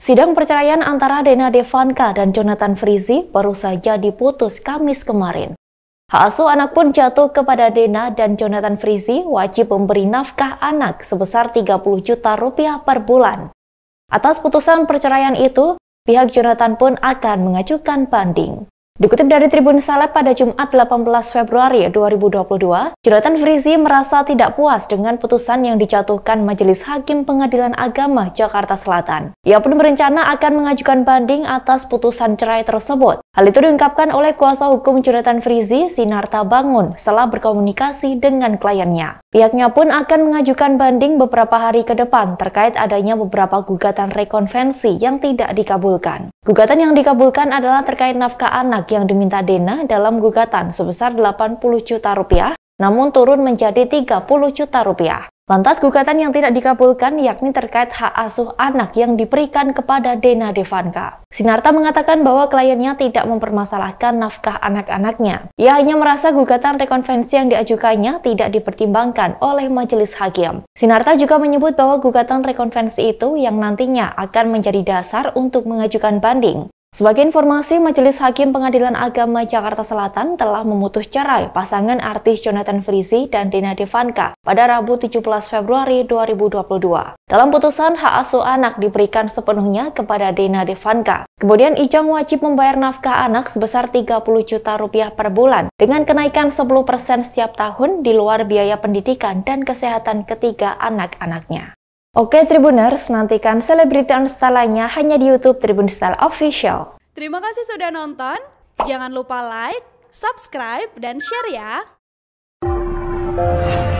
Sidang perceraian antara Dena Devanka dan Jonathan Frizi baru saja diputus Kamis kemarin. Hak asuh anak pun jatuh kepada Dena dan Jonathan Frizi wajib memberi nafkah anak sebesar 30 juta rupiah per bulan. Atas putusan perceraian itu, pihak Jonathan pun akan mengajukan banding. Dikutip dari Tribun Saleh pada Jumat 18 Februari 2022, Jonathan Frizi merasa tidak puas dengan putusan yang dijatuhkan Majelis Hakim Pengadilan Agama Jakarta Selatan. Ia pun berencana akan mengajukan banding atas putusan cerai tersebut. Hal itu diungkapkan oleh kuasa hukum Jonathan Frizi, Sinarta Bangun, setelah berkomunikasi dengan kliennya. Pihaknya pun akan mengajukan banding beberapa hari ke depan terkait adanya beberapa gugatan rekonvensi yang tidak dikabulkan. Gugatan yang dikabulkan adalah terkait nafkah anak yang diminta Dena dalam gugatan sebesar 80 juta rupiah, namun turun menjadi 30 juta rupiah. Lantas gugatan yang tidak dikabulkan yakni terkait hak asuh anak yang diberikan kepada Dena Devanka. Sinarta mengatakan bahwa kliennya tidak mempermasalahkan nafkah anak-anaknya. Ia hanya merasa gugatan rekonvensi yang diajukannya tidak dipertimbangkan oleh majelis hakim. Sinarta juga menyebut bahwa gugatan rekonvensi itu yang nantinya akan menjadi dasar untuk mengajukan banding. Sebagai informasi, Majelis Hakim Pengadilan Agama Jakarta Selatan telah memutus cerai pasangan artis Jonathan Frizi dan Dina Devanka pada Rabu 17 Februari 2022. Dalam putusan, hak asuh anak diberikan sepenuhnya kepada Dina Devanka. Kemudian Ijang wajib membayar nafkah anak sebesar 30 juta rupiah per bulan dengan kenaikan 10% setiap tahun di luar biaya pendidikan dan kesehatan ketiga anak-anaknya. Oke Tribuners, nantikan selebriti on style lainnya hanya di YouTube Tribun Style Official. Terima kasih sudah nonton. Jangan lupa like, subscribe, dan share ya.